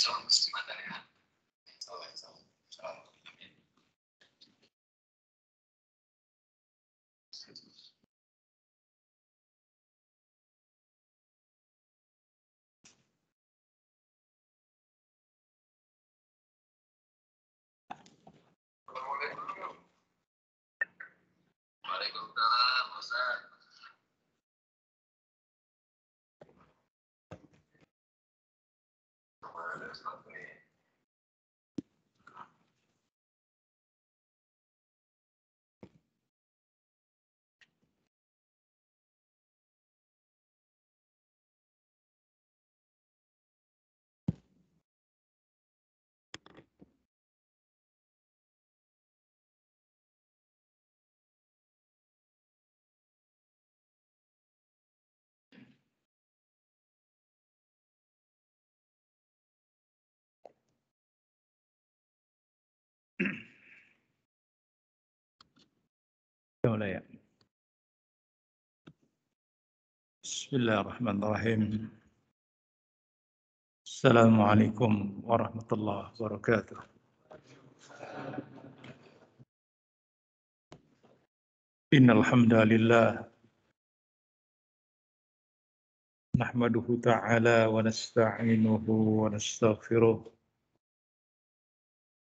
seorang muslimah dari بسم الله الرحمن الرحيم السلام عليكم ورحمة الله وبركاته إن الحمد لله نحمده تعالى ونستعينه ونستغفره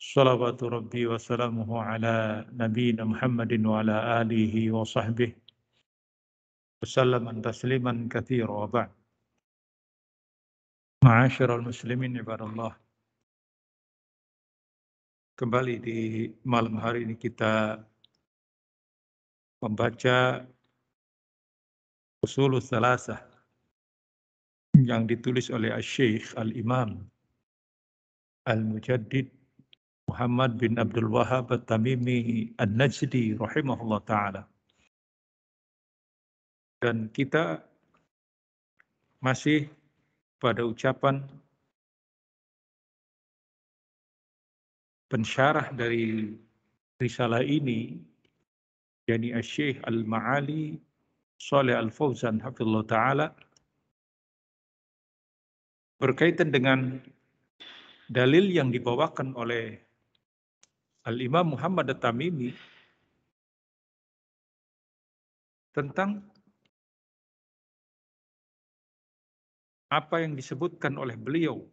Salawatu Rabbi wa salamuhu ala nabiyina Muhammadin wa ala alihi wa sahbihi. Wassalaman tasliman kathir wa ba'd. Ma'asyur al-Muslimin ibadallah. Kembali di malam hari ini kita membaca usul thalasa yang ditulis oleh al-Syeikh al-Imam al-Mujaddid Muhammad bin Abdul Wahab At-Tamimi An-Najdi rahimahullah taala. Dan kita masih pada ucapan pensyarah dari risalah ini yakni Syekh Al-Ma'ali Saleh Al-Fauzan hafizallahu taala berkaitan dengan dalil yang dibawakan oleh Al-Imam Muhammad At-Tamimi tentang apa yang disebutkan oleh beliau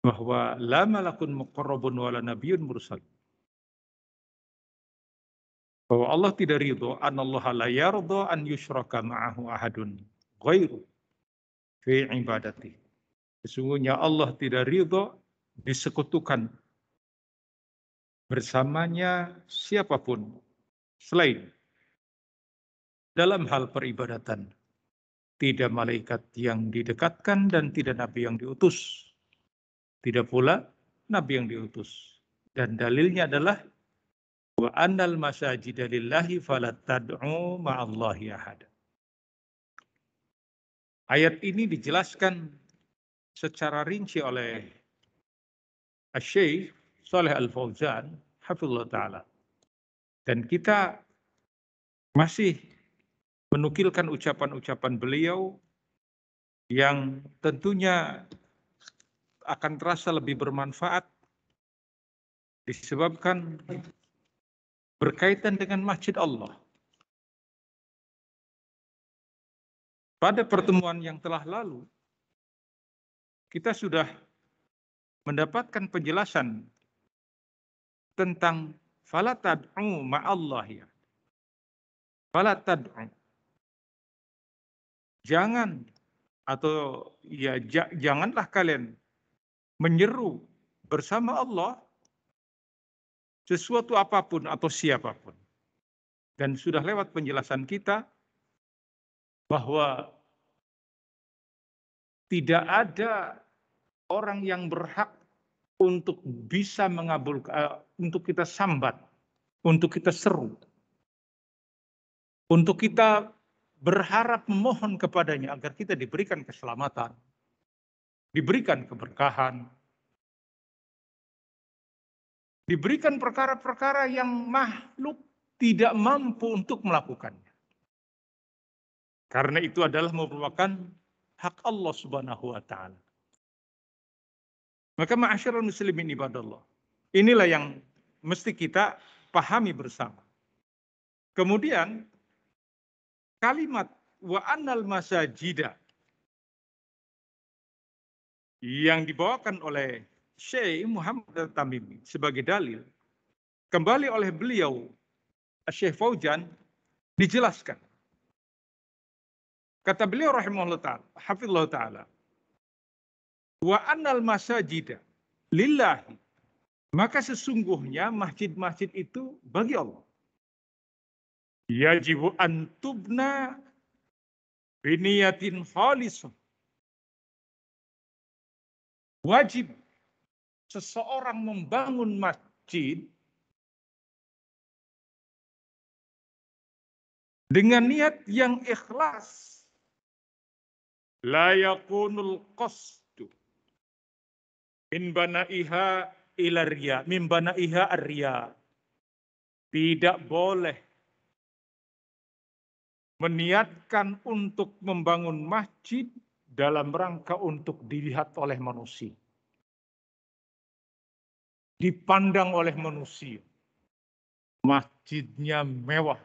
bahwa la malakun muqarrabun wala nabiyyun mursal bahwa Allah tidak ridho an Allah la yardo an yushraka ma'ahu ahadun gairu fi ibadati sesungguhnya Allah tidak ridho disekutukan bersamanya siapapun selain dalam hal peribadatan. Tidak malaikat yang didekatkan dan tidak nabi yang diutus. Tidak pula nabi yang diutus. Dan dalilnya adalah wa annal masajidalillahi falatad'u fala tad'u ma'allahi ahad. Ayat ini dijelaskan secara rinci oleh Syekh Saleh Al-Fauzan, Hafizullah Ta'ala. Dan kita masih menukilkan ucapan-ucapan beliau yang tentunya akan terasa lebih bermanfaat disebabkan berkaitan dengan masjid Allah. Pada pertemuan yang telah lalu, kita sudah mendapatkan penjelasan tentang falatad'u tad'u ma'allahi. falatad'u Jangan atau ya janganlah kalian menyeru bersama Allah sesuatu apapun atau siapapun. Dan sudah lewat penjelasan kita bahwa tidak ada orang yang berhak untuk bisa mengabulkan eh, untuk kita sambat, untuk kita seru, untuk kita berharap memohon kepadanya agar kita diberikan keselamatan, diberikan keberkahan, diberikan perkara-perkara yang makhluk tidak mampu untuk melakukannya. Karena itu adalah merupakan hak Allah Subhanahu wa taala. Maka ma'asyiral muslimin ibadallah. Inilah yang mesti kita pahami bersama. Kemudian kalimat wa annal masajida yang dibawakan oleh Syekh Muhammad Tamimi sebagai dalil kembali oleh beliau Syekh Faujan dijelaskan. Kata beliau rahimahullah ta'ala, hafizallahu ta'ala, wa annal masajida lillahi maka sesungguhnya masjid-masjid itu bagi Allah. Yajibu antubna biniyatin khalisah. Wajib seseorang membangun masjid dengan niat yang ikhlas. La yakunul qasdu in bana'iha ilaria, mimbana iha arya. Tidak boleh meniatkan untuk membangun masjid dalam rangka untuk dilihat oleh manusia. Dipandang oleh manusia. Masjidnya mewah.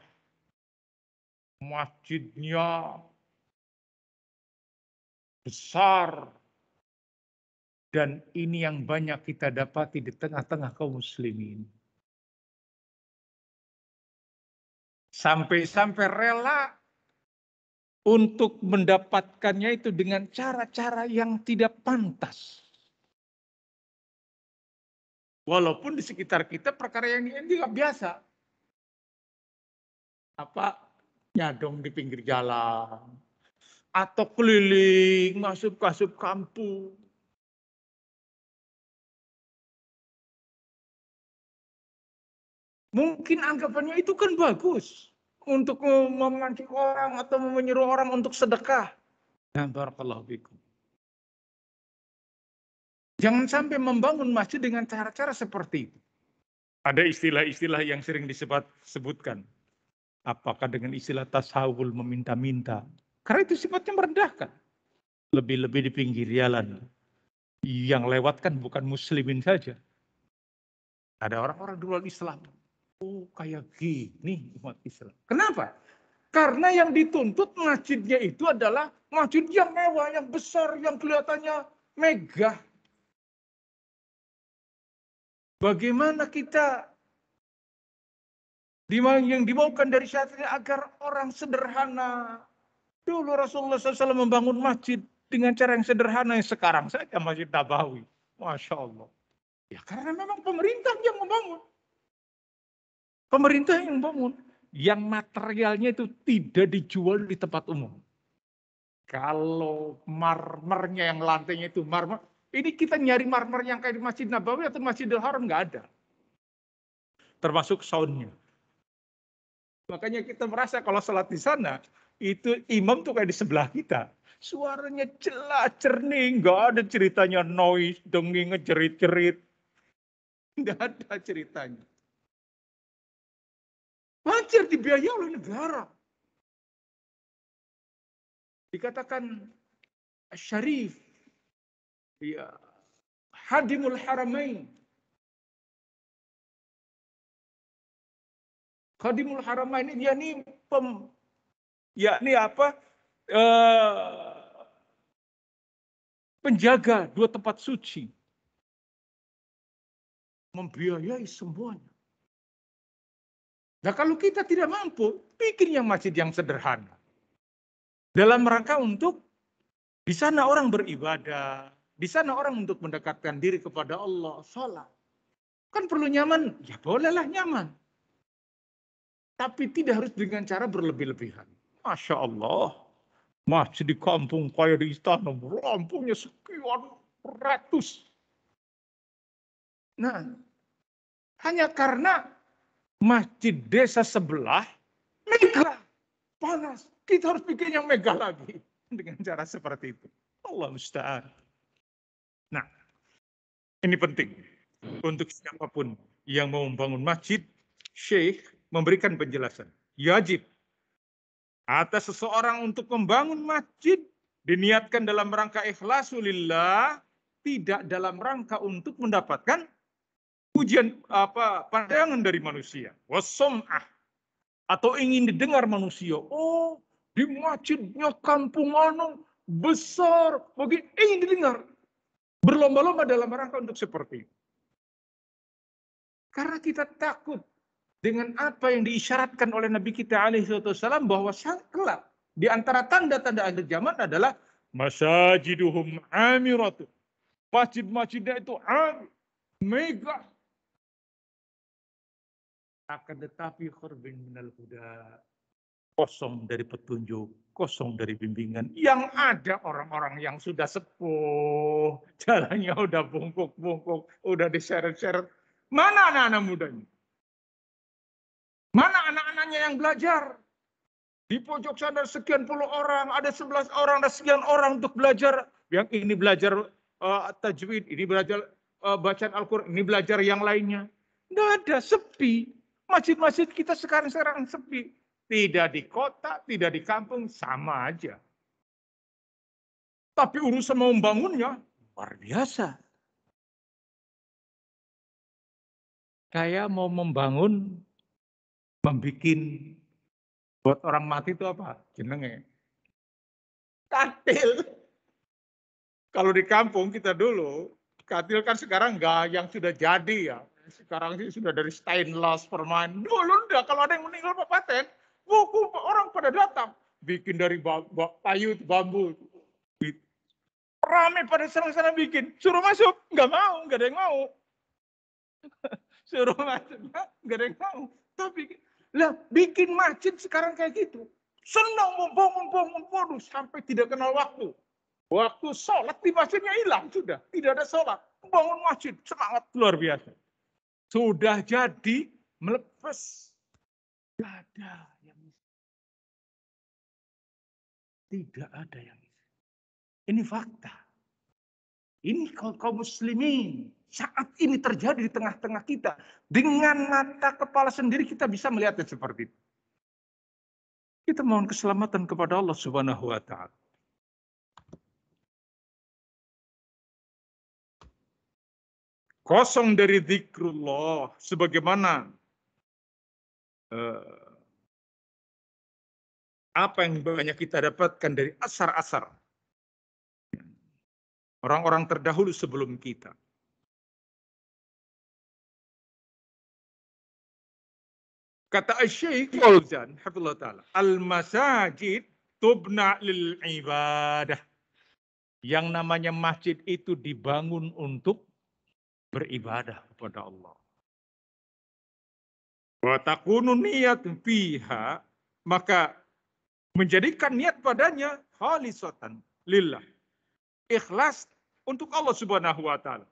Masjidnya besar, dan ini yang banyak kita dapati di tengah-tengah kaum muslimin. Sampai-sampai rela untuk mendapatkannya itu dengan cara-cara yang tidak pantas. Walaupun di sekitar kita perkara yang ini juga biasa. Apa nyadong di pinggir jalan atau keliling masuk masuk kampung Mungkin anggapannya itu kan bagus untuk memancing orang atau menyuruh orang untuk sedekah. Ya, Jangan sampai membangun masjid dengan cara-cara seperti itu. Ada istilah-istilah yang sering disebutkan. Apakah dengan istilah tasawul meminta-minta? Karena itu sifatnya merendahkan. Lebih-lebih di pinggir jalan. Yang lewatkan bukan muslimin saja. Ada orang-orang di luar Islam Oh, kayak gini umat Islam. Kenapa? Karena yang dituntut masjidnya itu adalah masjid yang mewah, yang besar, yang kelihatannya megah. Bagaimana kita yang dimaukan dari syariat agar orang sederhana. Dulu Rasulullah SAW membangun masjid dengan cara yang sederhana yang sekarang saja Masjid Nabawi. Masya Allah. Ya karena memang pemerintah yang membangun. Pemerintah yang bangun, yang materialnya itu tidak dijual di tempat umum. Kalau marmernya yang lantainya itu marmer, ini kita nyari marmer yang kayak di Masjid Nabawi atau Masjidil Haram nggak ada. Termasuk soundnya. Makanya kita merasa kalau sholat di sana, itu imam tuh kayak di sebelah kita. Suaranya jelas, cernih, nggak ada ceritanya noise, dengi ngejerit-jerit. Nggak ada ceritanya wajar dibiayai oleh negara. Dikatakan Syarif, ya, Hadimul Haramain, Khadimul Haramain ini yakni pem yakni apa? Eh, penjaga dua tempat suci membiayai semuanya. Nah kalau kita tidak mampu, bikin yang masjid yang sederhana. Dalam rangka untuk di sana orang beribadah, di sana orang untuk mendekatkan diri kepada Allah, sholat. Kan perlu nyaman, ya bolehlah nyaman. Tapi tidak harus dengan cara berlebih-lebihan. Masya Allah, masjid di kampung kaya di istana, rampungnya sekian ratus. Nah, hanya karena masjid desa sebelah mega, panas. Kita harus bikin yang mega lagi dengan cara seperti itu. Allah musta'an. Nah, ini penting untuk siapapun yang mau membangun masjid, Syekh memberikan penjelasan. Yajib atas seseorang untuk membangun masjid diniatkan dalam rangka ikhlasulillah, tidak dalam rangka untuk mendapatkan pujian apa pandangan dari manusia wasomah atau ingin didengar manusia oh di masjidnya kampung anu besar mungkin ingin didengar berlomba-lomba dalam rangka untuk seperti itu karena kita takut dengan apa yang diisyaratkan oleh Nabi kita alaihi wasallam bahwa kelak di antara tanda-tanda akhir zaman adalah masjiduhum amiratu. Masjid-masjidnya itu amir, mega, akan tetapi korban minal huda kosong dari petunjuk kosong dari bimbingan yang ada orang-orang yang sudah sepuh jalannya udah bungkuk-bungkuk udah diseret-seret mana anak-anak mudanya mana anak-anaknya yang belajar di pojok sana sekian puluh orang ada sebelas orang ada sekian orang untuk belajar yang ini belajar uh, tajwid ini belajar uh, bacaan Al-Qur'an ini belajar yang lainnya nggak ada sepi Masjid-masjid kita sekarang-sekarang sepi. Tidak di kota, tidak di kampung, sama aja. Tapi urusan mau membangunnya luar biasa. Saya mau membangun, membuat buat orang mati itu apa? Jenenge. Katil. Kalau di kampung kita dulu, katil kan sekarang enggak yang sudah jadi ya sekarang sih sudah dari stainless permanen. Dulu enggak kalau ada yang meninggal Pak Paten, buku orang pada datang bikin dari kayu bambu. Rame pada sana-sana bikin, suruh masuk, nggak mau, nggak ada yang mau. suruh masuk, nggak ada yang mau. Tapi lah bikin masjid sekarang kayak gitu. Senang membangun-bangun, sampai tidak kenal waktu. Waktu sholat di masjidnya hilang sudah, tidak ada sholat. Bangun masjid, semangat luar biasa. Sudah jadi melepas. dada yang isi. Tidak ada yang isi. Ini fakta. Ini kalau kaum muslimin saat ini terjadi di tengah-tengah kita. Dengan mata kepala sendiri kita bisa melihatnya seperti itu. Kita mohon keselamatan kepada Allah Subhanahu wa taala. kosong dari zikrullah sebagaimana eh, apa yang banyak kita dapatkan dari asar-asar orang-orang terdahulu sebelum kita. Kata Syekh Fauzan, hafizallahu taala, al-masajid tubna lil ibadah. Yang namanya masjid itu dibangun untuk beribadah kepada Allah. Wa takunu niyat fiha maka menjadikan niat padanya khalisatan lillah. Ikhlas untuk Allah Subhanahu wa taala.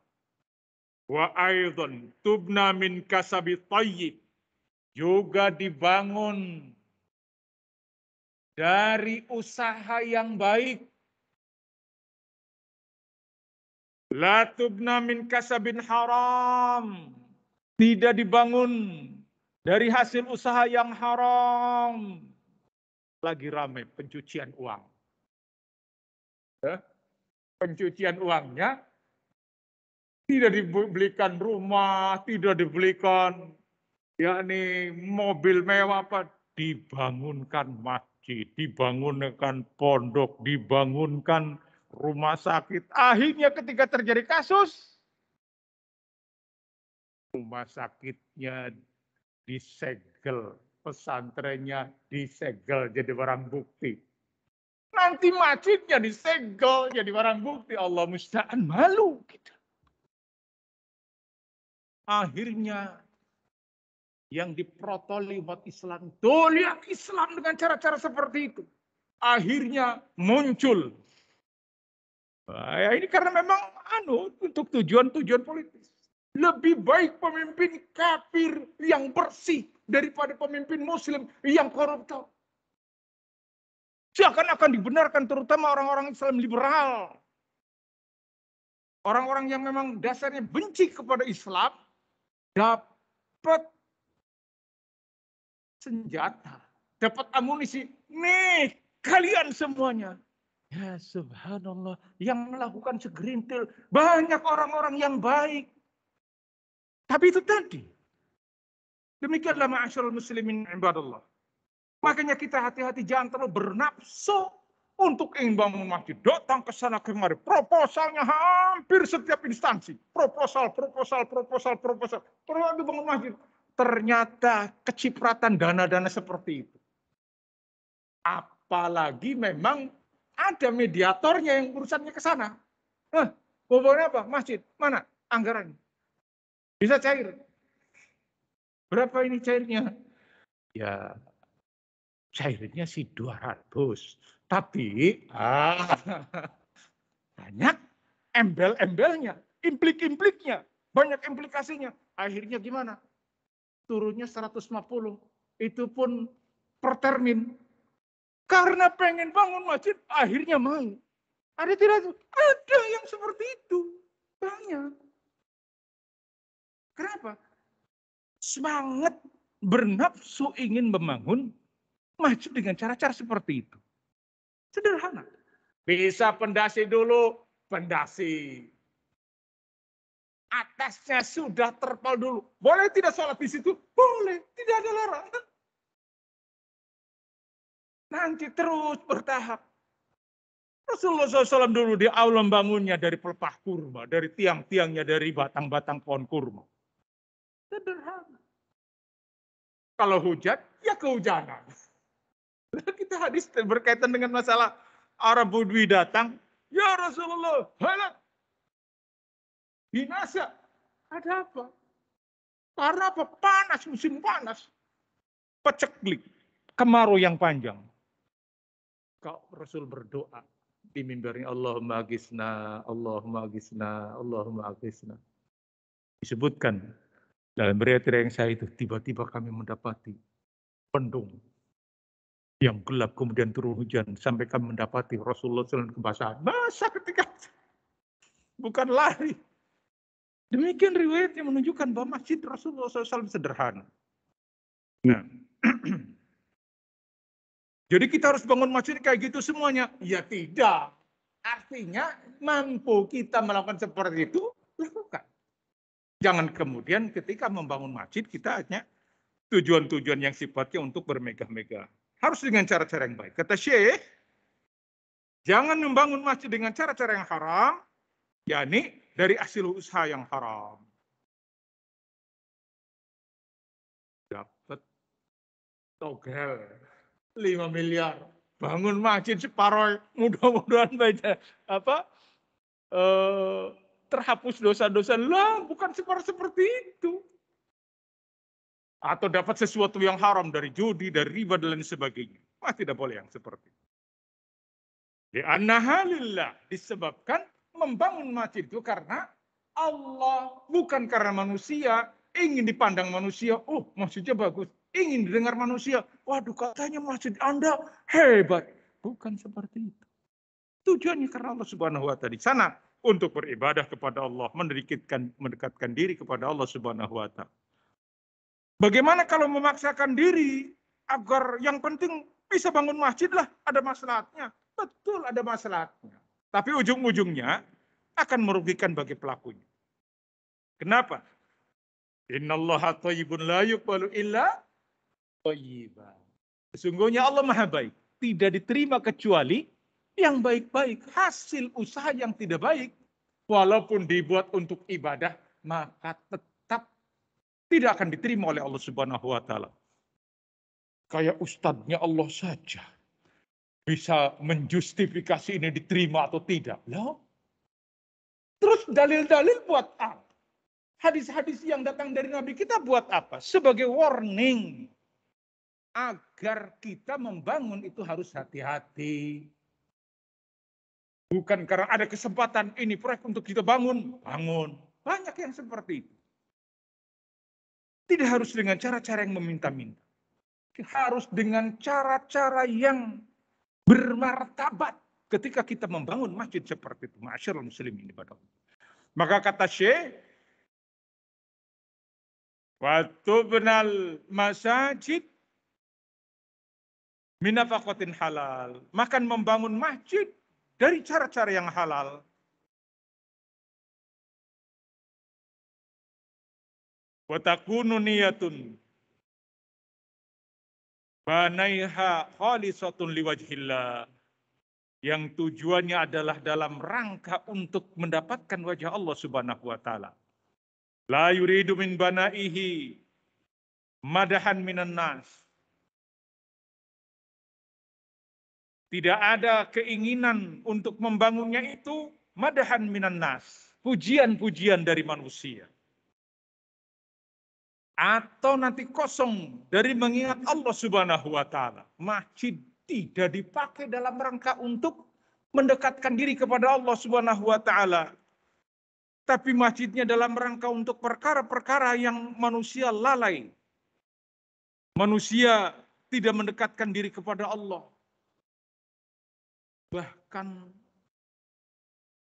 Wa aidan tubna min kasabi tayyib juga dibangun dari usaha yang baik La tubna min kasabin haram. Tidak dibangun dari hasil usaha yang haram. Lagi ramai pencucian uang. Ya, pencucian uangnya tidak dibelikan rumah, tidak dibelikan yakni mobil mewah apa dibangunkan masjid, dibangunkan pondok, dibangunkan rumah sakit. Akhirnya ketika terjadi kasus, rumah sakitnya disegel, pesantrennya disegel jadi barang bukti. Nanti masjidnya disegel jadi barang bukti. Allah musta'an malu Gitu. Akhirnya yang diprotoli umat Islam, tuh Islam dengan cara-cara seperti itu. Akhirnya muncul Nah, ini karena memang anu untuk tujuan-tujuan politis. Lebih baik pemimpin kafir yang bersih daripada pemimpin muslim yang koruptor. Seakan-akan dibenarkan terutama orang-orang Islam liberal. Orang-orang yang memang dasarnya benci kepada Islam dapat senjata, dapat amunisi. Nih, kalian semuanya Ya subhanallah. Yang melakukan segerintil. Banyak orang-orang yang baik. Tapi itu tadi. Demikianlah ma'asyurul muslimin ibadallah. Makanya kita hati-hati jangan terlalu bernafsu untuk imbang masjid. Datang ke sana kemari. Proposalnya hampir setiap instansi. Proposal, proposal, proposal, proposal. Perlu bangun masjid. Ternyata kecipratan dana-dana seperti itu. Apalagi memang ada mediatornya yang urusannya ke sana. Eh, pokoknya apa? Masjid. Mana? Anggaran. Bisa cair. Berapa ini cairnya? Ya, cairnya sih 200. Tapi, ah, banyak embel-embelnya, implik-impliknya, banyak implikasinya. Akhirnya gimana? Turunnya 150. Itu pun per termin karena pengen bangun masjid, akhirnya mau. Ada tidak? Ada yang seperti itu. Banyak. Kenapa? Semangat bernafsu ingin membangun masjid dengan cara-cara seperti itu. Sederhana. Bisa pendasi dulu, pendasi. Atasnya sudah terpal dulu. Boleh tidak sholat di situ? Boleh. Tidak ada larangan. Nanti terus bertahap. Rasulullah SAW dulu di awal membangunnya dari pelepah kurma, dari tiang-tiangnya, dari batang-batang pohon kurma. Sederhana. Kalau hujan, ya kehujanan. Kita hadis berkaitan dengan masalah Arab Budwi datang. Ya Rasulullah, halak. Binasa. Ada apa? Karena apa? Panas, musim panas. Peceklik. Kemarau yang panjang suka Rasul berdoa di mimbarnya Allahumma gisna, Allahumma gisna, Allahumma gisna. Disebutkan dalam riwayat yang saya itu tiba-tiba kami mendapati pendung yang gelap kemudian turun hujan sampai kami mendapati Rasulullah SAW kebasahan. Masa ketika bukan lari. Demikian riwayat yang menunjukkan bahwa masjid Rasulullah SAW sederhana. Nah, Jadi kita harus bangun masjid kayak gitu semuanya. Ya tidak. Artinya mampu kita melakukan seperti itu, lakukan. Jangan kemudian ketika membangun masjid kita hanya tujuan-tujuan yang sifatnya untuk bermegah-megah. Harus dengan cara-cara yang baik. Kata Syekh, jangan membangun masjid dengan cara-cara yang haram, yakni dari hasil usaha yang haram. Dapat togel 5 miliar. Bangun masjid separoh mudah-mudahan baca apa eh, terhapus dosa-dosa. Lah, bukan separoh seperti itu. Atau dapat sesuatu yang haram dari judi, dari riba, dan lain sebagainya. Wah, tidak boleh yang seperti itu. Di anahalillah disebabkan membangun masjid itu karena Allah bukan karena manusia ingin dipandang manusia. Oh, maksudnya bagus ingin didengar manusia. Waduh katanya masjid Anda hebat. Bukan seperti itu. Tujuannya karena Allah Subhanahu wa taala di sana untuk beribadah kepada Allah, mendekatkan mendekatkan diri kepada Allah Subhanahu wa taala. Bagaimana kalau memaksakan diri agar yang penting bisa bangun masjid lah, ada maslahatnya. Betul ada maslahatnya. Tapi ujung-ujungnya akan merugikan bagi pelakunya. Kenapa? Inna Allah la yuqbalu illa Sesungguhnya Allah Maha baik, tidak diterima kecuali yang baik-baik. Hasil usaha yang tidak baik walaupun dibuat untuk ibadah maka tetap tidak akan diterima oleh Allah Subhanahu wa taala. Kayak ustadznya Allah saja bisa menjustifikasi ini diterima atau tidak. Loh? Terus dalil-dalil buat apa? Hadis-hadis yang datang dari Nabi kita buat apa? Sebagai warning agar kita membangun itu harus hati-hati. Bukan karena ada kesempatan ini proyek untuk kita bangun, bangun. Banyak yang seperti itu. Tidak harus dengan cara-cara yang meminta-minta. Harus dengan cara-cara yang bermartabat ketika kita membangun masjid seperti itu. Masyarakat muslim ini pada Maka kata Syekh, Watubnal masajid minafakotin halal. Makan membangun masjid dari cara-cara yang halal. Watakunu niyatun banaiha khalisatun liwajhillah yang tujuannya adalah dalam rangka untuk mendapatkan wajah Allah Subhanahu wa taala. La yuridu min banaihi madahan minan nas Tidak ada keinginan untuk membangunnya itu madahan minan nas. Pujian-pujian dari manusia. Atau nanti kosong dari mengingat Allah subhanahu wa ta'ala. Masjid tidak dipakai dalam rangka untuk mendekatkan diri kepada Allah subhanahu wa ta'ala tapi masjidnya dalam rangka untuk perkara-perkara yang manusia lalai. Manusia tidak mendekatkan diri kepada Allah bahkan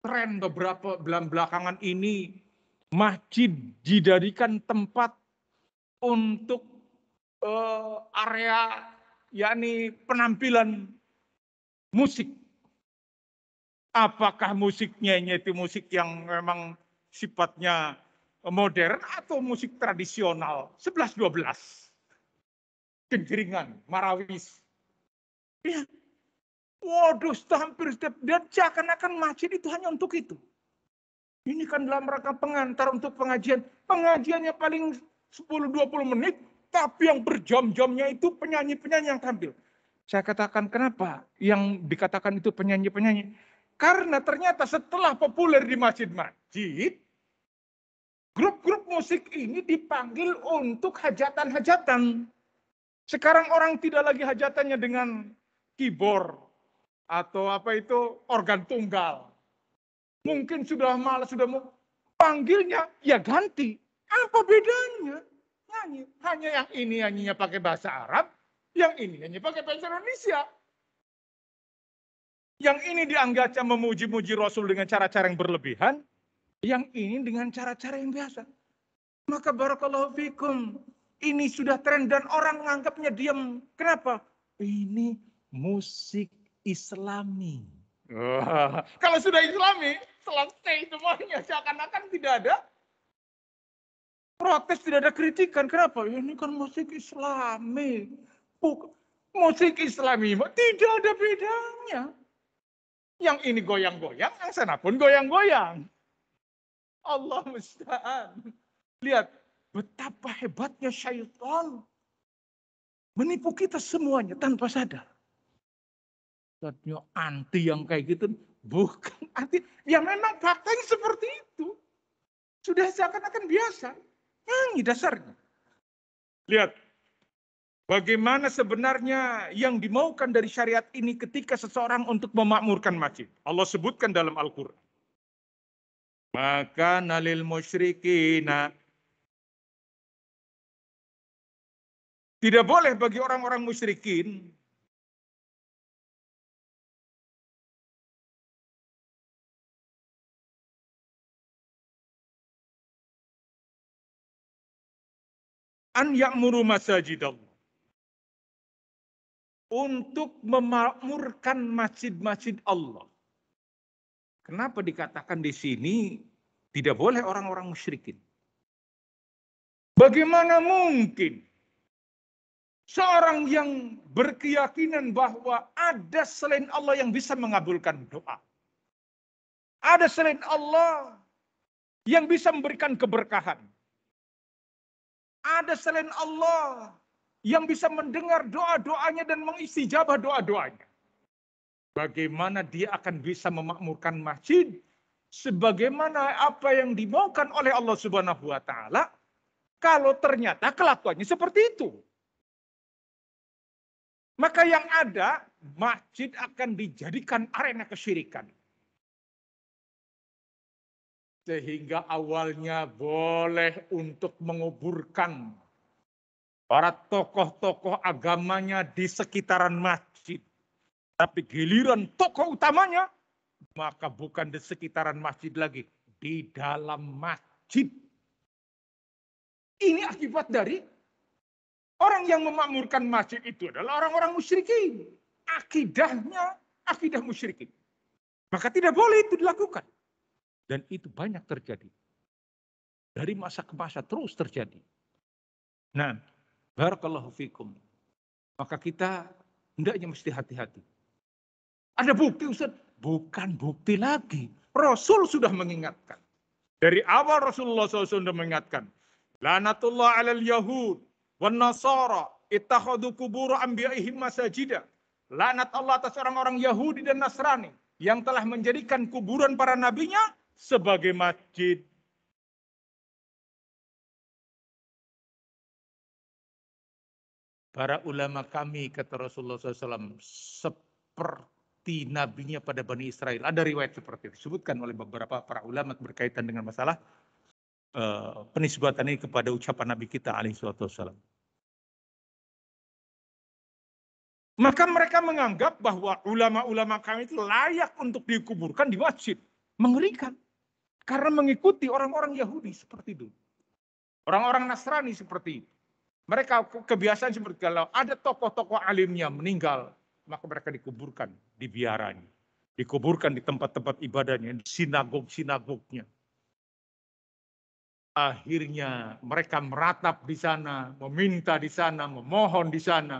tren beberapa bulan belakangan ini masjid dijadikan tempat untuk uh, area yakni penampilan musik. Apakah musiknya itu musik yang memang sifatnya modern atau musik tradisional 11 12 genjeringan marawis ya Waduh, hampir setiap dan seakan-akan masjid itu hanya untuk itu. Ini kan dalam rangka pengantar untuk pengajian. Pengajiannya paling 10-20 menit, tapi yang berjam-jamnya itu penyanyi-penyanyi yang tampil. Saya katakan kenapa yang dikatakan itu penyanyi-penyanyi? Karena ternyata setelah populer di masjid-masjid, grup-grup musik ini dipanggil untuk hajatan-hajatan. Sekarang orang tidak lagi hajatannya dengan keyboard, atau apa itu organ tunggal. Mungkin sudah malas sudah mau panggilnya ya ganti. Apa bedanya? Nyanyi. Hanya yang ini nyanyinya pakai bahasa Arab, yang ini nyanyi pakai bahasa Indonesia. Yang ini dianggapnya memuji-muji Rasul dengan cara-cara yang berlebihan, yang ini dengan cara-cara yang biasa. Maka barakallahu fikum, ini sudah tren dan orang menganggapnya diam. Kenapa? Ini musik Islami. kalau sudah Islami, selesai semuanya. Seakan-akan tidak ada protes, tidak ada kritikan. Kenapa? Ya, ini kan musik Islami. Buk, musik Islami tidak ada bedanya. Yang ini goyang-goyang, yang sana pun goyang-goyang. Allah musta'an. Lihat betapa hebatnya syaitan menipu kita semuanya tanpa sadar. Tadinya anti yang kayak gitu. Bukan anti. Ya memang faktanya seperti itu. Sudah seakan-akan biasa. Nyanyi dasarnya. Lihat. Bagaimana sebenarnya yang dimaukan dari syariat ini ketika seseorang untuk memakmurkan masjid. Allah sebutkan dalam Al-Quran. Maka nalil musyrikina Tidak boleh bagi orang-orang musyrikin an ya'muru masajidallah untuk memakmurkan masjid-masjid Allah. Kenapa dikatakan di sini tidak boleh orang-orang musyrikin? Bagaimana mungkin seorang yang berkeyakinan bahwa ada selain Allah yang bisa mengabulkan doa? Ada selain Allah yang bisa memberikan keberkahan ada selain Allah yang bisa mendengar doa-doanya dan mengistijabah doa-doanya. Bagaimana dia akan bisa memakmurkan masjid sebagaimana apa yang dimaukan oleh Allah Subhanahu wa taala kalau ternyata kelakuannya seperti itu. Maka yang ada masjid akan dijadikan arena kesyirikan sehingga awalnya boleh untuk menguburkan para tokoh-tokoh agamanya di sekitaran masjid. Tapi giliran tokoh utamanya, maka bukan di sekitaran masjid lagi, di dalam masjid. Ini akibat dari orang yang memakmurkan masjid itu adalah orang-orang musyrikin. Akidahnya, akidah musyrikin. Maka tidak boleh itu dilakukan. Dan itu banyak terjadi. Dari masa ke masa terus terjadi. Nah, barakallahu fikum. Maka kita hendaknya mesti hati-hati. Ada bukti Ustaz? Bukan bukti lagi. Rasul sudah mengingatkan. Dari awal Rasulullah SAW sudah mengingatkan. Lanatullah alal Yahud. Wan Nasara. Ittakhadu kubur anbiya'ihim masajida. Lanat Allah atas orang-orang Yahudi dan Nasrani. Yang telah menjadikan kuburan para nabinya sebagai masjid Para ulama kami kata Rasulullah SAW seperti nabinya pada Bani Israel. Ada riwayat seperti itu disebutkan oleh beberapa para ulama berkaitan dengan masalah uh, penisbatan ini kepada ucapan Nabi kita Alaihissalam. Maka mereka menganggap bahwa ulama-ulama kami itu layak untuk dikuburkan di masjid. Mengerikan. Karena mengikuti orang-orang Yahudi seperti itu. Orang-orang Nasrani seperti itu. Mereka kebiasaan seperti kalau ada tokoh-tokoh alimnya meninggal, maka mereka dikuburkan di biaranya. Dikuburkan di tempat-tempat ibadahnya, di sinagog-sinagognya. Akhirnya mereka meratap di sana, meminta di sana, memohon di sana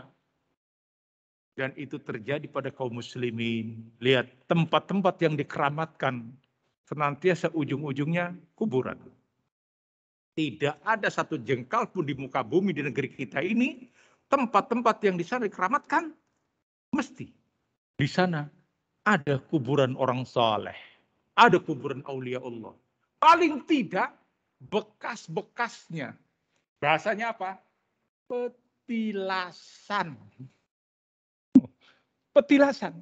dan itu terjadi pada kaum muslimin. Lihat tempat-tempat yang dikeramatkan senantiasa ujung-ujungnya kuburan. Tidak ada satu jengkal pun di muka bumi di negeri kita ini tempat-tempat yang di sana dikeramatkan mesti di sana ada kuburan orang saleh, ada kuburan aulia Allah. Paling tidak bekas-bekasnya. Bahasanya apa? Petilasan. Petilasan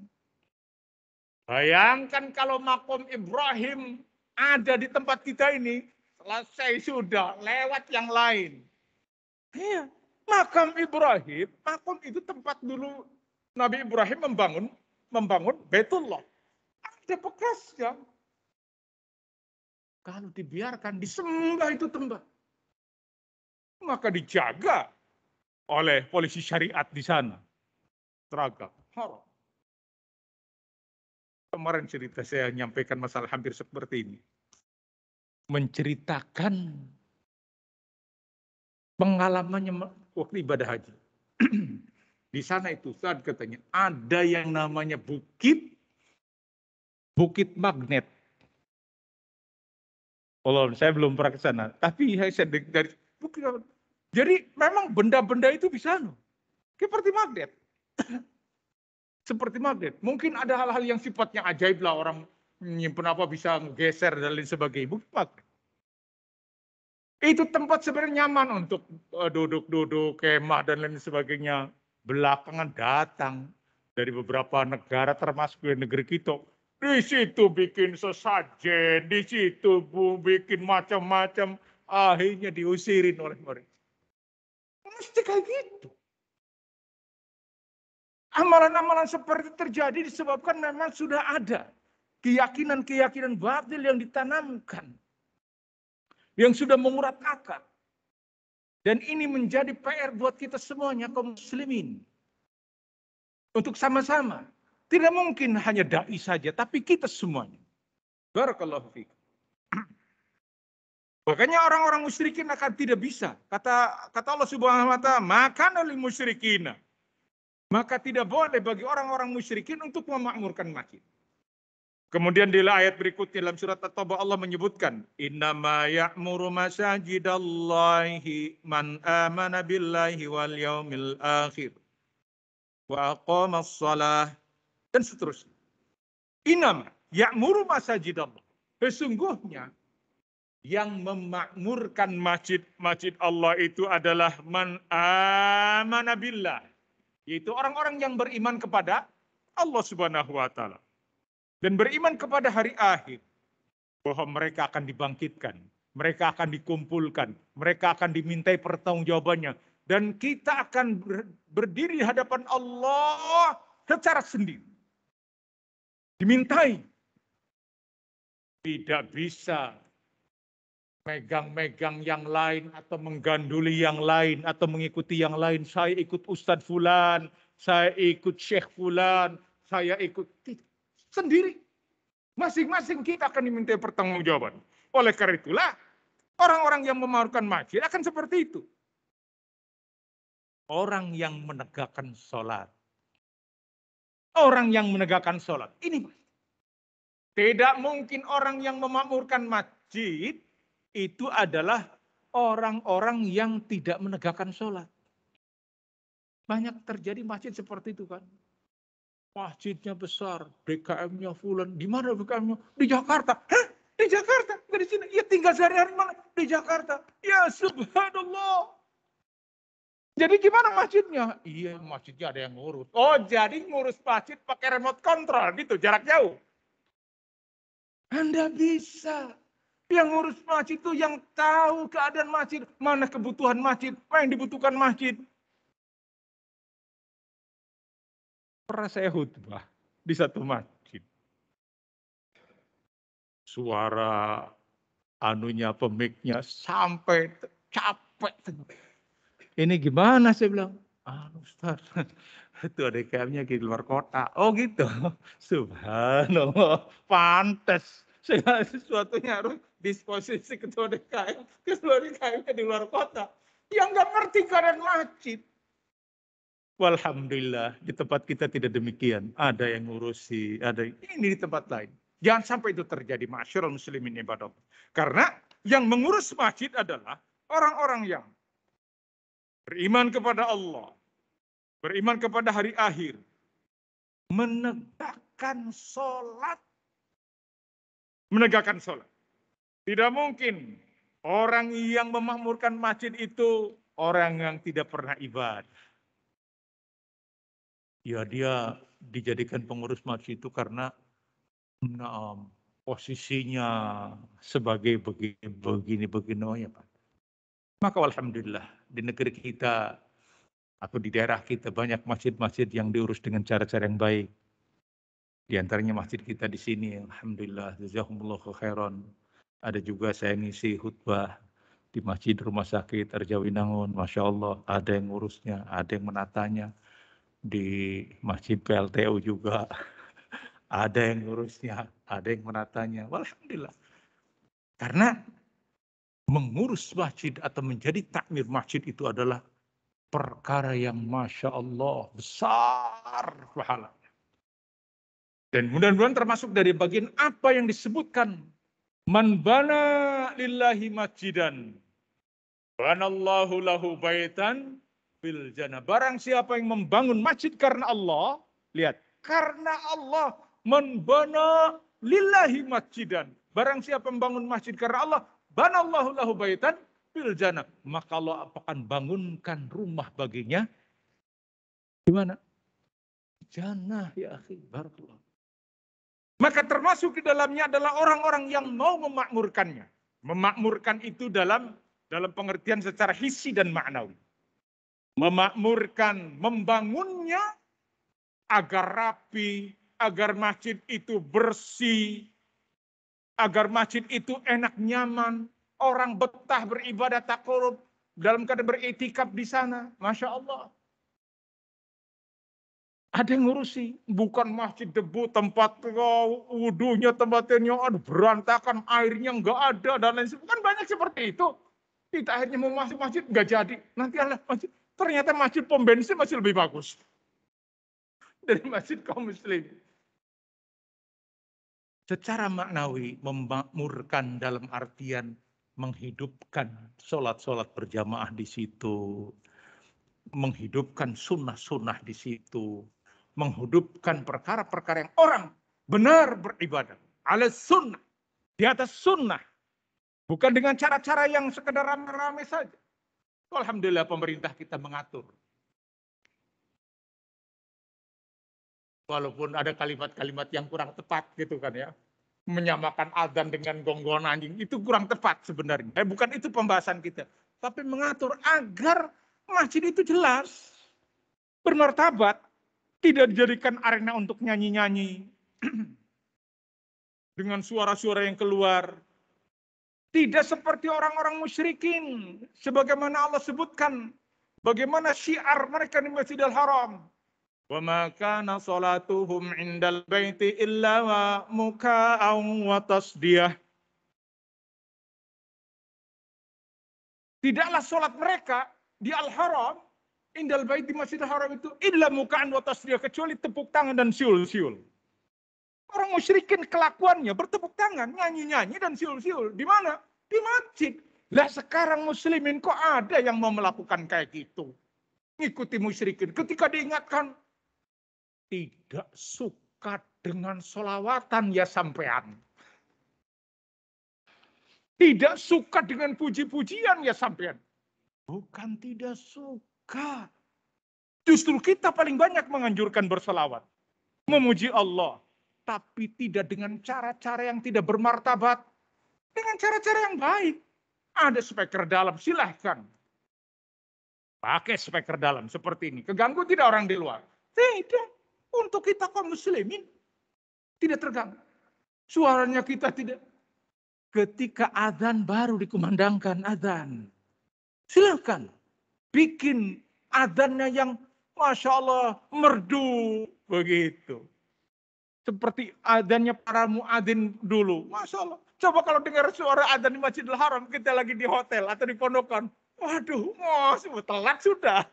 Bayangkan kalau makom Ibrahim ada di tempat kita ini, selesai sudah, lewat yang lain. Iya, makam Ibrahim, makam itu tempat dulu Nabi Ibrahim membangun membangun Betullah. Ada bekasnya. Kalau dibiarkan disembah itu tempat, maka dijaga oleh polisi syariat di sana. Teraga haram kemarin cerita saya nyampaikan masalah hampir seperti ini. Menceritakan pengalamannya waktu ibadah haji. Di sana itu saat katanya ada yang namanya bukit bukit magnet. Kalau saya belum pernah ke sana, tapi saya dari bukit. Jadi memang benda-benda itu bisa seperti magnet. seperti magnet. Mungkin ada hal-hal yang sifatnya ajaib lah orang menyimpan apa bisa geser dan lain sebagainya. Bukan magnet. Itu tempat sebenarnya nyaman untuk eh, duduk-duduk, kemah dan lain sebagainya. Belakangan datang dari beberapa negara termasuk dari negeri kita. Di situ bikin sesajen, di situ bu bikin macam-macam. Akhirnya diusirin oleh mereka. Mesti kayak gitu. Amalan-amalan seperti terjadi disebabkan memang sudah ada keyakinan-keyakinan batil yang ditanamkan. Yang sudah mengurat akar. Dan ini menjadi PR buat kita semuanya kaum muslimin. Untuk sama-sama. Tidak mungkin hanya da'i saja, tapi kita semuanya. Barakallahu fiqh. Makanya orang-orang musyrikin akan tidak bisa. Kata kata Allah Subhanahu wa taala, makan oleh musyrikin maka tidak boleh bagi orang-orang musyrikin untuk memakmurkan masjid. Kemudian di ayat berikutnya dalam surat At-Taubah Allah menyebutkan innama ya'muru masajidallahi man amana billahi wal yaumil akhir wa aqamas dan seterusnya. Innama ya'muru masajidallah. Sesungguhnya yang memakmurkan masjid-masjid Allah itu adalah man amana yaitu orang-orang yang beriman kepada Allah Subhanahu wa taala dan beriman kepada hari akhir bahwa mereka akan dibangkitkan, mereka akan dikumpulkan, mereka akan dimintai pertanggungjawabannya dan kita akan berdiri di hadapan Allah secara sendiri. Dimintai. Tidak bisa megang-megang yang lain atau mengganduli yang lain atau mengikuti yang lain. Saya ikut Ustadz Fulan, saya ikut Syekh Fulan, saya ikut sendiri. Masing-masing kita akan diminta pertanggungjawaban. Oleh karena itulah, orang-orang yang memarukan masjid akan seperti itu. Orang yang menegakkan sholat. Orang yang menegakkan sholat. Ini tidak mungkin orang yang memakmurkan masjid itu adalah orang-orang yang tidak menegakkan sholat. Banyak terjadi masjid seperti itu kan. Masjidnya besar, BKM-nya fulan. Di mana BKM-nya? Di Jakarta. Hah? Di Jakarta? di sini. Ya tinggal sehari-hari mana? Di Jakarta. Ya subhanallah. Jadi gimana masjidnya? Iya, masjidnya ada yang ngurus. Oh, jadi ngurus masjid pakai remote control gitu, jarak jauh. Anda bisa. Yang ngurus masjid itu yang tahu keadaan masjid, mana kebutuhan masjid, apa yang dibutuhkan masjid. Pernah saya khutbah di satu masjid. Suara anunya pemiknya sampai capek. Ini gimana saya bilang? Ah, Ustaz, itu ada nya di luar kota. Oh gitu. Subhanallah, Pantes. segala sesuatunya harus disposisi ketua DKM, ketua DKM di luar kota. Yang nggak ngerti keadaan masjid. Alhamdulillah di tempat kita tidak demikian. Ada yang ngurusi, ada yang... ini di tempat lain. Jangan sampai itu terjadi masyarakat muslimin ibadah. Karena yang mengurus masjid adalah orang-orang yang beriman kepada Allah, beriman kepada hari akhir, menegakkan sholat, menegakkan sholat. Tidak mungkin orang yang memakmurkan masjid itu orang yang tidak pernah ibadah. Ya dia dijadikan pengurus masjid itu karena nah, posisinya sebagai begini begini begini oh ya Pak. Maka alhamdulillah di negeri kita atau di daerah kita banyak masjid-masjid yang diurus dengan cara-cara yang baik. Di antaranya masjid kita di sini, alhamdulillah, jazakumullah khairan ada juga saya ngisi khutbah di masjid rumah sakit Arjawinangun, Masya Allah, ada yang ngurusnya, ada yang menatanya. Di masjid PLTU juga ada yang ngurusnya, ada yang menatanya. Alhamdulillah. Karena mengurus masjid atau menjadi takmir masjid itu adalah perkara yang Masya Allah besar pahalanya. Dan mudah-mudahan termasuk dari bagian apa yang disebutkan Man bana lillahi masjidan. Banallahu lahu baitan fil jannah. Barang siapa yang membangun masjid karena Allah, lihat, karena Allah man bana lillahi masjidan. Barang siapa membangun masjid karena Allah, banallahu lahu baitan fil jannah. Maka Allah akan bangunkan rumah baginya. Di mana? Jannah ya akhi, barakallahu. Maka termasuk di dalamnya adalah orang-orang yang mau memakmurkannya. Memakmurkan itu dalam dalam pengertian secara hisi dan maknawi. Memakmurkan, membangunnya agar rapi, agar masjid itu bersih, agar masjid itu enak nyaman, orang betah beribadah tak korup, dalam keadaan beretikap di sana. Masya Allah ada yang ngurusi bukan masjid debu tempat oh, wudhunya tempatnya aduh berantakan airnya nggak ada dan lain sebagainya kan banyak seperti itu kita akhirnya mau masuk masjid nggak jadi nanti Allah masjid ternyata masjid pom bensin masih lebih bagus dari masjid kaum muslim secara maknawi memakmurkan dalam artian menghidupkan sholat-sholat berjamaah di situ, menghidupkan sunnah-sunnah di situ, menghidupkan perkara-perkara yang orang benar beribadah. Ala sunnah. Di atas sunnah. Bukan dengan cara-cara yang sekedar rame-rame saja. Alhamdulillah pemerintah kita mengatur. Walaupun ada kalimat-kalimat yang kurang tepat gitu kan ya. Menyamakan adzan dengan gonggongan anjing. Itu kurang tepat sebenarnya. Eh, bukan itu pembahasan kita. Tapi mengatur agar masjid itu jelas. Bermartabat tidak dijadikan arena untuk nyanyi-nyanyi dengan suara-suara yang keluar. Tidak seperti orang-orang musyrikin, sebagaimana Allah sebutkan, bagaimana syiar mereka di Masjidil Haram. وَمَا كَانَ صَلَاتُهُمْ عِنْدَ الْبَيْتِ إِلَّا وَمُكَاءً وَتَصْدِيَةً Tidaklah sholat mereka di Al-Haram Indal bait di Masjidil Haram itu illa mukaan wa tasbih kecuali tepuk tangan dan siul-siul. Orang musyrikin kelakuannya bertepuk tangan, nyanyi-nyanyi dan siul-siul. Di mana? Di masjid. Lah sekarang muslimin kok ada yang mau melakukan kayak gitu? Ngikuti musyrikin. Ketika diingatkan, tidak suka dengan solawatan ya sampean. Tidak suka dengan puji-pujian ya sampean. Bukan tidak suka maka justru kita paling banyak menganjurkan berselawat. Memuji Allah. Tapi tidak dengan cara-cara yang tidak bermartabat. Dengan cara-cara yang baik. Ada speaker dalam, silahkan. Pakai speaker dalam seperti ini. Keganggu tidak orang di luar? Tidak. Untuk kita kaum muslimin tidak terganggu. Suaranya kita tidak. Ketika azan baru dikumandangkan azan. silahkan bikin adanya yang Masya Allah merdu begitu. Seperti adanya para muadzin dulu. Masya Allah. Coba kalau dengar suara adzan di Masjidil Haram, kita lagi di hotel atau di pondokan. Waduh, mos, telat sudah.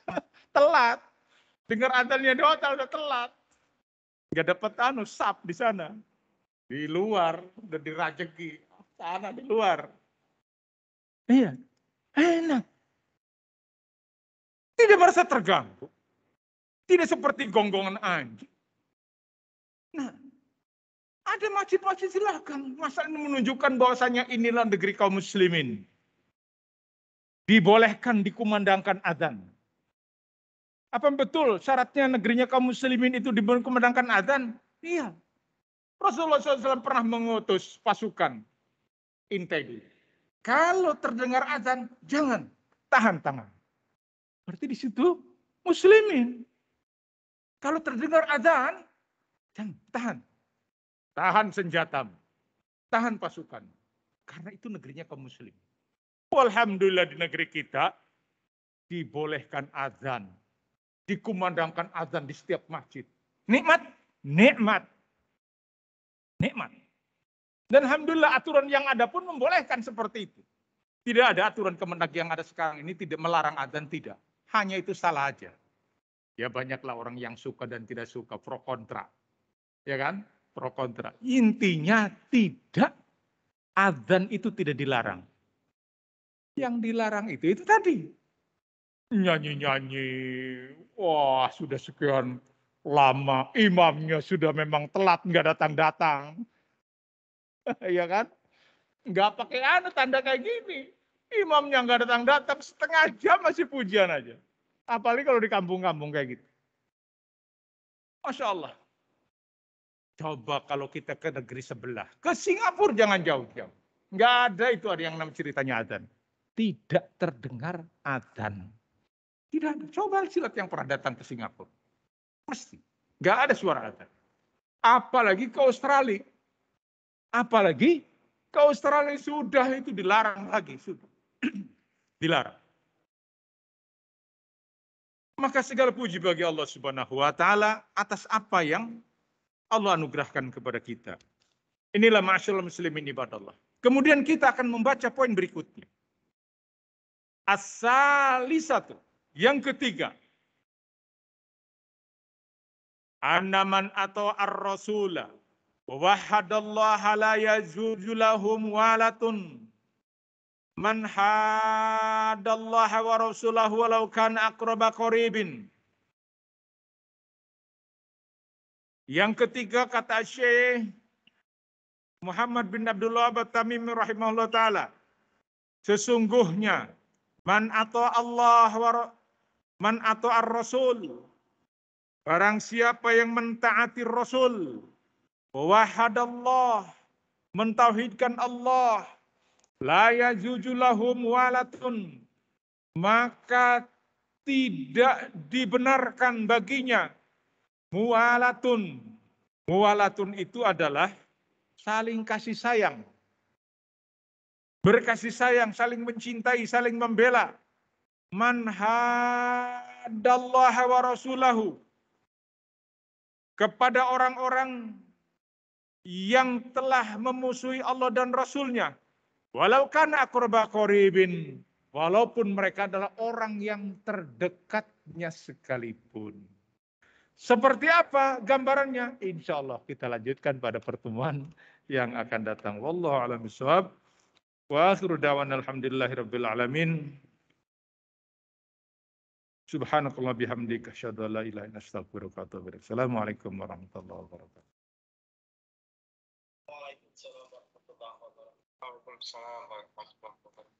telat. Dengar adzannya di hotel udah telat. Nggak dapat anu, sap di sana. Di luar, udah dirajeki. Sana di luar. Iya, enak. Tidak merasa terganggu. Tidak seperti gonggongan anjing. Nah, ada masjid-masjid silakan. Masa ini menunjukkan bahwasanya inilah negeri kaum muslimin. Dibolehkan dikumandangkan adzan. Apa betul syaratnya negerinya kaum muslimin itu dikumandangkan adzan? Iya. Rasulullah SAW pernah mengutus pasukan integri. Kalau terdengar azan, jangan tahan tangan. Berarti di situ muslimin. Kalau terdengar azan, jangan tahan. Tahan senjatamu. Tahan pasukan. Karena itu negerinya kaum muslim. Alhamdulillah di negeri kita dibolehkan azan. Dikumandangkan azan di setiap masjid. Nikmat, nikmat. Nikmat. Dan alhamdulillah aturan yang ada pun membolehkan seperti itu. Tidak ada aturan kemendak yang ada sekarang ini tidak melarang azan tidak hanya itu salah aja. Ya banyaklah orang yang suka dan tidak suka pro kontra. Ya kan? Pro kontra. Intinya tidak adzan itu tidak dilarang. Yang dilarang itu itu tadi. Nyanyi-nyanyi. Wah, sudah sekian lama imamnya sudah memang telat nggak datang-datang. ya kan? Nggak pakai anu tanda kayak gini. Imamnya nggak datang-datang, setengah jam masih pujian aja. Apalagi kalau di kampung-kampung kayak gitu. Masya Allah. Coba kalau kita ke negeri sebelah. Ke Singapura jangan jauh-jauh. Nggak ada itu ada yang namanya ceritanya adhan. Tidak terdengar adhan. Tidak ada. Coba silat yang pernah datang ke Singapura. Pasti. Nggak ada suara adhan. Apalagi ke Australia. Apalagi ke Australia sudah itu dilarang lagi. Sudah dilarang. Maka segala puji bagi Allah Subhanahu wa taala atas apa yang Allah anugerahkan kepada kita. Inilah masyaallah muslimin Allah. Kemudian kita akan membaca poin berikutnya. Asali satu. Yang ketiga. Anaman atau ar-rasulah. Wahadallaha la walatun Man haddallaha wa rasulahu walau kana akraba qaribin. Yang ketiga kata Syekh Muhammad bin Abdullah Batamim rahimahullah taala. Sesungguhnya man atau Allah wa man atau ar-rasul barang siapa yang mentaati rasul wahadallah mentauhidkan Allah Laya jujulahum walatun. Maka tidak dibenarkan baginya mualatun. Mualatun itu adalah saling kasih sayang. Berkasih sayang, saling mencintai, saling membela. Man hadallaha wa rasulahu. Kepada orang-orang yang telah memusuhi Allah dan Rasulnya. Walau kana akurba koribin, walaupun mereka adalah orang yang terdekatnya sekalipun. Seperti apa gambarannya? Insya Allah kita lanjutkan pada pertemuan yang akan datang. Wallahu a'lam bishawab. Wa akhiru da'wana alhamdulillahirabbil alamin. Subhanakallah bihamdika asyhadu an la ilaha illa anta astaghfiruka wa atubu ilaik. Assalamualaikum warahmatullahi wabarakatuh. Merci.